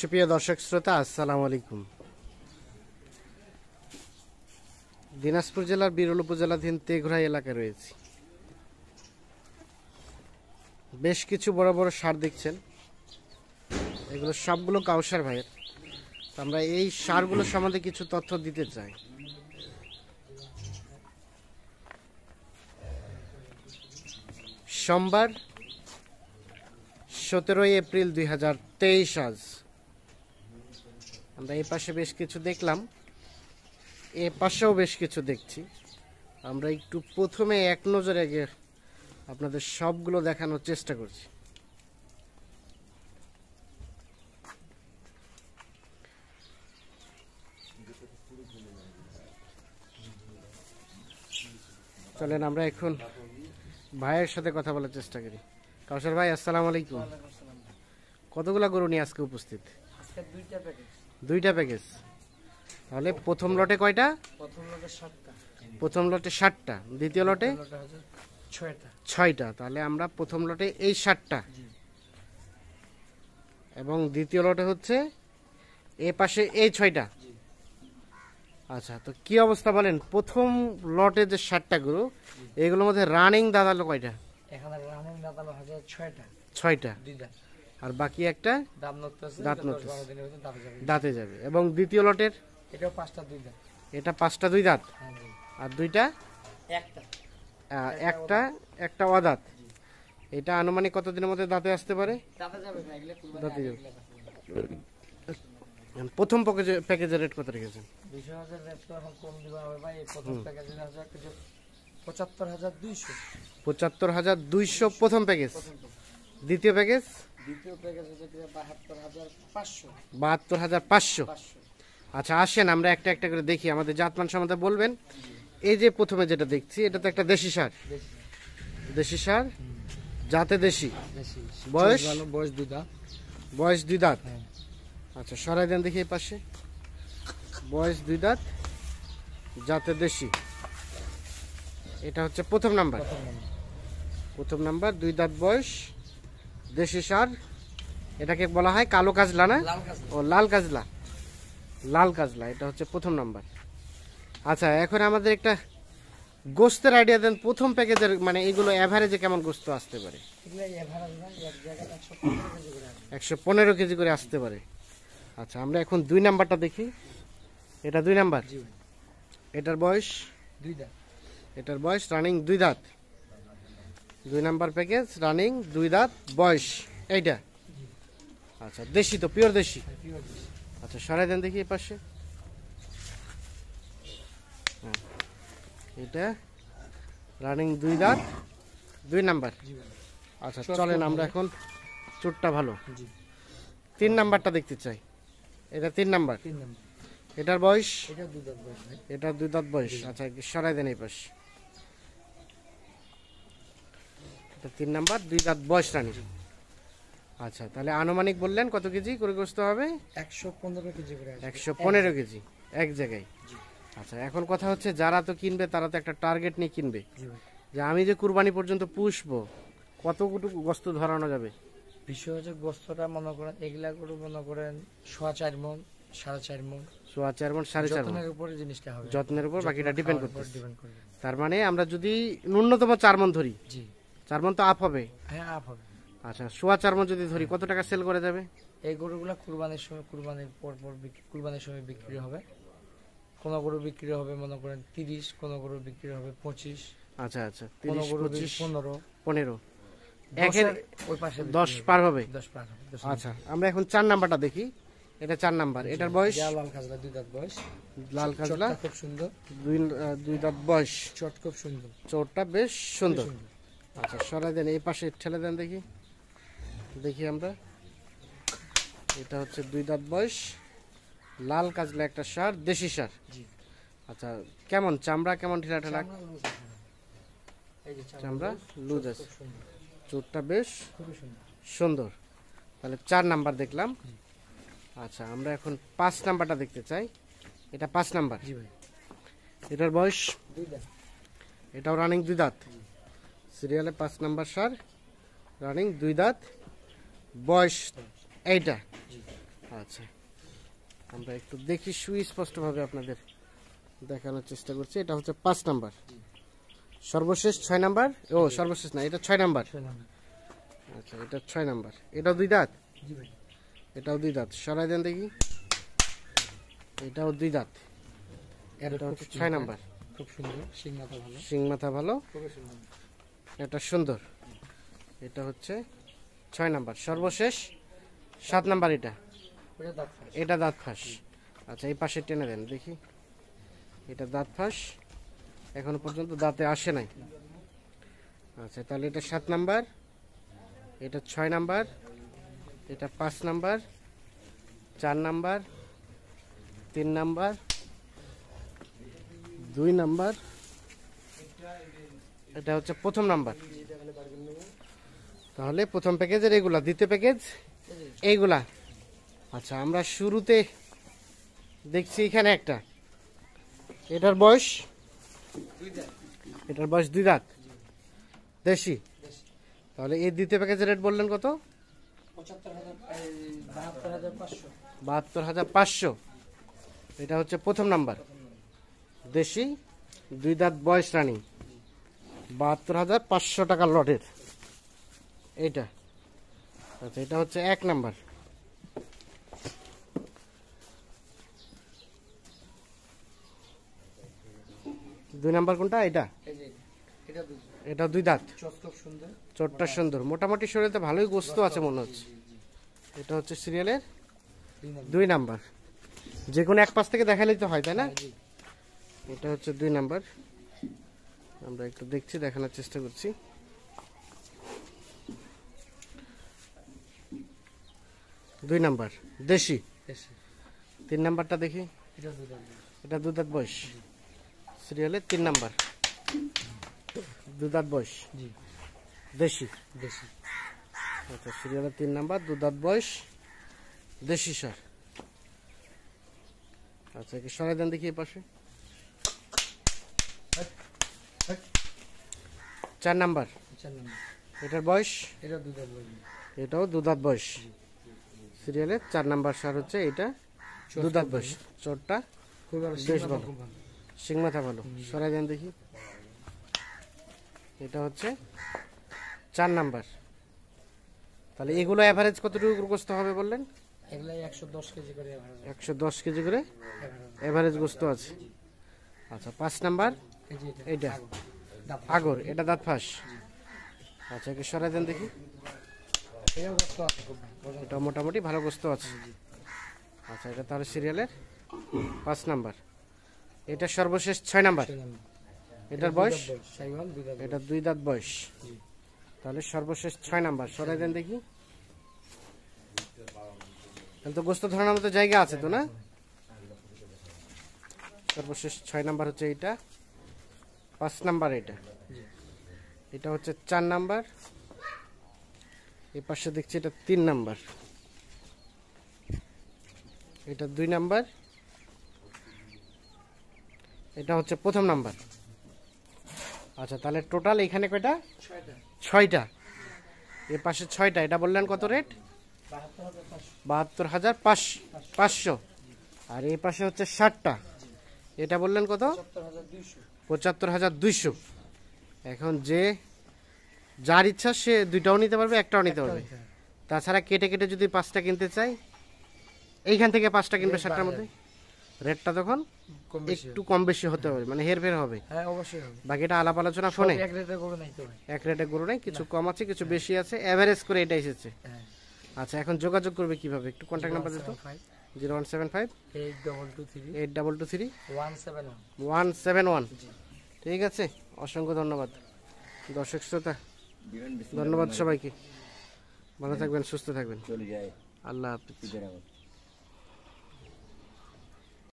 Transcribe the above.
সুপ্রিয় দর্শক শ্রোতা আসসালামু আলাইকুম দিনাজপুর জেলার বিরল উপজেলাধীন তেঘরাই এলাকায় রয়েছে বেশ কিছু বড় বড় সার দেখছেন এগুলো সবগুলো কাউসার ভাইয়ের আমরা এই সারগুলো সম্বন্ধে কিছু তথ্য দিতে চাই সোমবার সতেরোই এপ্রিল দুই আজ আমরা এই পাশে বেশ কিছু দেখলাম এ পাশেও বেশ কিছু দেখছি আমরা একটু প্রথমে এক নজরে আগে আপনাদের সবগুলো দেখানোর চেষ্টা করছি চলেন আমরা এখন ভাইয়ের সাথে কথা বলার চেষ্টা করি কাউসার ভাই আসসালামু আলাইকুম কতগুলা গরু নিয়ে আজকে উপস্থিত দুইটা প্যাকেট দুইটা প্যাকেজ তাহলে প্রথম লটে কয়টা প্রথম লটে সাতটা প্রথম লটে দ্বিতীয় লটে ছয়টা তাহলে আমরা প্রথম লটে এই সাতটা এবং দ্বিতীয় লটে হচ্ছে এ পাশে এই ছয়টা আচ্ছা তো কি অবস্থা বলেন প্রথম লটে যে সাতটা গরু এগুলোর মধ্যে রানিং দাদালো কয়টা এখানে রানিং দাদালো ছয়টা ছয়টা আর বাকি একটা দাঁত দাঁতে যাবে এবং দ্বিতীয় লটের এটা পাঁচটা দুই দাঁত এটা পাঁচটা দুই দাঁত হ্যাঁ, আর দুইটা একটা একটা একটা অদাঁত এটা আনুমানিক কতদিনের মধ্যে দাঁতে আসতে পারে দাঁতে যাবে আচ্ছা, প্রথম প্যাকেজে প্যাকেজের রেট কত রেখেছেন পঁচাত্তর হাজার দুইশো প্রথম প্যাকেজ দ্বিতীয় প্যাকেজ বাহাত্তর হাজার পাঁচশো বাহাত্তর হাজার পাঁচশো আচ্ছা আসেন আমরা একটা একটা করে দেখি আমাদের জাতমান সম্বন্ধে বলবেন এই যে প্রথমে যেটা দেখছি এটা তো একটা দেশি সার দেশি সার জাতে দেশি বয়স বয়স দুই দাঁত বয়স দুই দাঁত হ্যাঁ। আচ্ছা সরাই দেন দেখি এই পাশে বয়স দুই দাঁত জাতে দেশি এটা হচ্ছে প্রথম নাম্বার প্রথম নাম্বার দুই দাঁত বয়স দেশি সার এটাকে বলা হয় কালো কাজলা না ও লাল কাজলা লাল কাজলা এটা হচ্ছে প্রথম নাম্বার আচ্ছা এখন আমাদের একটা গোস্তের আইডিয়া দেন প্রথম প্যাকেজের মানে এগুলো অ্যাভারেজে কেমন গোস্ত আসতে পারে একশো পনেরো কেজি করে আসতে পারে আচ্ছা আমরা এখন দুই নাম্বারটা দেখি এটা দুই নাম্বার এটার বয়স দুই দাঁত এটার বয়স রানিং দুই দাঁত দুই নাম্বার প্যাকেজ রানিং দুই দাঁত বয়স এইটা আচ্ছা দেশি তো পিওর দেশি আচ্ছা সরাই দেন দেখি পাশে হ্যাঁ, এটা রানিং দুই দাঁত দুই নাম্বার আচ্ছা চলেন আমরা এখন চোটটা ভালো তিন নাম্বারটা দেখতে চাই এটা তিন নাম্বার এটার বয়স এটার দুই দাঁত বয়স আচ্ছা সরাই দেন এই পাশে এটা তিন নাম্বার দুই দাঁত বয়স রানী আচ্ছা তাহলে আনুমানিক বললেন কত কেজি করে গোস্ত হবে একশো পনেরো কেজি একশো পনেরো কেজি এক জায়গায় আচ্ছা এখন কথা হচ্ছে যারা তো কিনবে তারা তো একটা টার্গেট নিয়ে কিনবে যে আমি যে কুরবানি পর্যন্ত পুষবো কতটুকু গোস্ত ধরানো যাবে বিষয় হচ্ছে গোস্তটা মনে করেন এগুলা গরু মনে করেন সোয়া চার মন সাড়ে চার মন সোয়া চার মন সাড়ে চার মন উপরে জিনিসটা হবে যত্নের উপর বাকিটা ডিপেন্ড করতে তার মানে আমরা যদি ন্যূনতম চার মন ধরি জি চার মন তো আপ হবে হ্যাঁ আপ হবে আচ্ছা সোয়া চার মন যদি ধরি কত টাকা সেল করে যাবে এই গরুগুলো কুরবানির সময় কুরবানির পর পর কুরবানির সময় বিক্রি হবে কোন গরু বিক্রি হবে মনে করেন তিরিশ কোন গরু বিক্রি হবে পঁচিশ আচ্ছা আচ্ছা কোন গরু পনেরো পনেরো একের ওই পাশে দশ পার হবে দশ পার আচ্ছা, হবে আচ্ছা আমরা এখন চার নাম্বারটা দেখি এটা চার নাম্বার এটার বয়স লাল কাজলা দুই দাঁত বয়স লাল কাজলা খুব সুন্দর দুই দুই দাঁত বয়স চট খুব সুন্দর চোরটা বেশ সুন্দর আচ্ছা সরাই দেন এই পাশে ঠেলে দেন দেখি দেখি আমরা এটা হচ্ছে দুই দাঁত বয়স লাল কাজলা একটা সার দেশি সার আচ্ছা কেমন চামড়া কেমন ঠেলা ঠেলা চামড়া লুজ আছে চোরটা বেশ সুন্দর তাহলে চার নাম্বার দেখলাম আচ্ছা আমরা এখন পাঁচ নাম্বারটা দেখতে চাই এটা পাঁচ নাম্বার এটার বয়স এটাও রানিং দুই দাঁত সিরিয়ালে পাঁচ নাম্বার সার রানিং দুই দাঁত বয়স এইটা আচ্ছা আমরা একটু দেখি সুস্পষ্টভাবে আপনাদের দেখানোর চেষ্টা করছি এটা হচ্ছে পাঁচ নাম্বার সর্বশেষ ছয় নাম্বার ও সর্বশেষ না এটা ছয় নাম্বার আচ্ছা এটা ছয় নাম্বার এটাও দুই দাঁত এটাও দুই দাঁত সরাই দেন দেখি এটাও দুই দাঁত এটা হচ্ছে ছয় নাম্বার খুব সুন্দর সিং ভালো সিং মাথা ভালো এটা সুন্দর এটা হচ্ছে ছয় নাম্বার সর্বশেষ সাত নাম্বার এটা এটা দাঁত ফাঁস আচ্ছা এই পাশে টেনে দেন দেখি এটা দাঁত ফাঁস এখনো পর্যন্ত দাঁতে আসে নাই আচ্ছা তাহলে এটা সাত নাম্বার এটা ছয় নাম্বার এটা পাঁচ নাম্বার চার নাম্বার তিন নাম্বার দুই নাম্বার এটা হচ্ছে প্রথম নাম্বার তাহলে প্রথম প্যাকেজের এগুলা দ্বিতীয় প্যাকেজ এইগুলা আচ্ছা আমরা শুরুতে দেখছি এখানে একটা এটার বয়স এটার বয়স দুই দাঁত দেশি তাহলে এই দ্বিতীয় প্যাকেজের রেট বললেন কত বাহাত্তর হাজার পাঁচশো এটা হচ্ছে প্রথম নাম্বার দেশি দুই দাঁত বয়স রানিং বাহাত্তর হাজার পাঁচশো টাকা লটের এইটা আচ্ছা এটা হচ্ছে এক নাম্বার দুই নাম্বার কোনটা এটা এটা দুই দাঁত চটটা সুন্দর মোটামুটি শরীরে ভালোই গোস্ত আছে মনে হচ্ছে এটা হচ্ছে সিরিয়ালের দুই নাম্বার যে কোনো এক পাশ থেকে দেখালেই তো হয় তাই না হ্যাঁ, এটা হচ্ছে দুই নাম্বার আমরা একটু দেখছি দেখানোর চেষ্টা করছি দুই নাম্বার দেশি তিন নাম্বারটা দেখি এটা দুদাত বয়স সিরিয়ালের তিন নাম্বার দুদাত বয়স দেশি দেশি আচ্ছা সিরিয়ালের তিন নাম্বার দুদাত বয়স দেশি সার আচ্ছা কি সরাই দেন দেখি এ পাশে চার নাম্বার এটার বয়স এটাও দুধাত বয়স সিরিয়ালের চার নাম্বার সার হচ্ছে এটা দুধাত বয়স চোরটা বেশ ভালো সিংমাথা ভালো সরাই দেন দেখি এটা হচ্ছে চার নাম্বার তাহলে এগুলো অ্যাভারেজ কতটুকু গ্রস্ত হবে বললেন একশো দশ কেজি করে অ্যাভারেজ গোস্ত আছে আচ্ছা পাঁচ নাম্বার এইটা আগর এটা দাঁত ফাঁস আচ্ছা একে সরাই দেন দেখি এটা মোটামুটি ভালো গোস্ত আছে হ্যাঁ, আচ্ছা এটা তাহলে সিরিয়ালের পাঁচ নাম্বার এটা সর্বশেষ ছয় নাম্বার এটার বয়স এটা দুই দাঁত বয়স তাহলে সর্বশেষ ছয় নাম্বার সরাই দেন দেখি তাহলে তো গোস্ত ধরানোর মতো জায়গা আছে তো না সর্বশেষ ছয় নাম্বার হচ্ছে এইটা পাঁচ নাম্বার এটা এটা হচ্ছে চার নাম্বার এ পাশে দেখছি এটা তিন নাম্বার এটা দুই নাম্বার এটা হচ্ছে প্রথম নাম্বার আচ্ছা তাহলে টোটাল এখানে কয়টা ছয়টা এ পাশে ছয়টা এটা বললেন কত রেট বাহাত্তর হাজার পাঁচশো আর এ পাশে হচ্ছে ষাটটা এটা বললেন কত পঁচাত্তর হাজার দুইশো এখন যে যার ইচ্ছা সে দুইটাও নিতে পারবে একটাও নিতে পারবে তাছাড়া কেটে কেটে যদি পাঁচটা কিনতে চাই এইখান থেকে পাঁচটা কিনবে সাতটার মধ্যে রেটটা তখন একটু কম বেশি হতে হবে হ্যাঁ। মানে হেরফের হবে হ্যাঁ, অবশ্যই বাকিটা আলাপ আলোচনা ফোনে এক রেটে গরু নাই এক কিছু কম আছে কিছু হ্যাঁ। বেশি আছে অ্যাভারেজ করে এটা এসেছে আচ্ছা এখন যোগাযোগ করবে কিভাবে একটু কন্ট্যাক্ট নাম্বার দিতে one seven five eight double two three eight double two three one seven one seven one ঠিক আছে অসংখ্য ধন্যবাদ দর্শক শ্রোতা ধন্যবাদ সবাইকে ভালো থাকবেন সুস্থ থাকবেন আল্লাহ হাফিজ